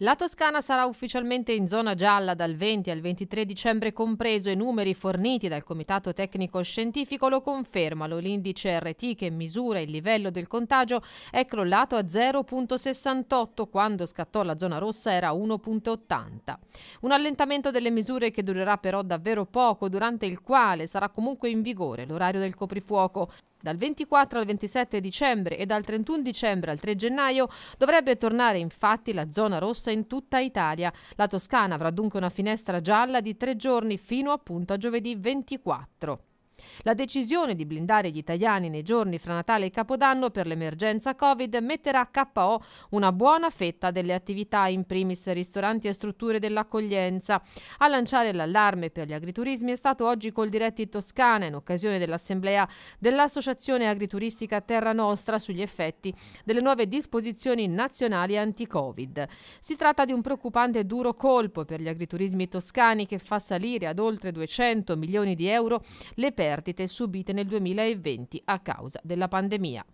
La Toscana sarà ufficialmente in zona gialla dal 20 al 23 dicembre compreso i numeri forniti dal Comitato Tecnico Scientifico lo confermano. L'indice RT che misura il livello del contagio è crollato a 0.68 quando scattò la zona rossa era 1.80. Un allentamento delle misure che durerà però davvero poco durante il quale sarà comunque in vigore l'orario del coprifuoco. Dal 24 al 27 dicembre e dal 31 dicembre al 3 gennaio dovrebbe tornare infatti la zona rossa in tutta Italia. La Toscana avrà dunque una finestra gialla di tre giorni fino appunto a giovedì 24. La decisione di blindare gli italiani nei giorni fra Natale e Capodanno per l'emergenza Covid metterà a KO una buona fetta delle attività, in primis ristoranti e strutture dell'accoglienza. A lanciare l'allarme per gli agriturismi è stato oggi Coldiretti Toscana in occasione dell'assemblea dell'Associazione Agrituristica Terra Nostra sugli effetti delle nuove disposizioni nazionali anti-Covid. Si tratta di un preoccupante e duro colpo per gli agriturismi toscani che fa salire ad oltre 200 milioni di euro le perdite perdite subite nel 2020 a causa della pandemia.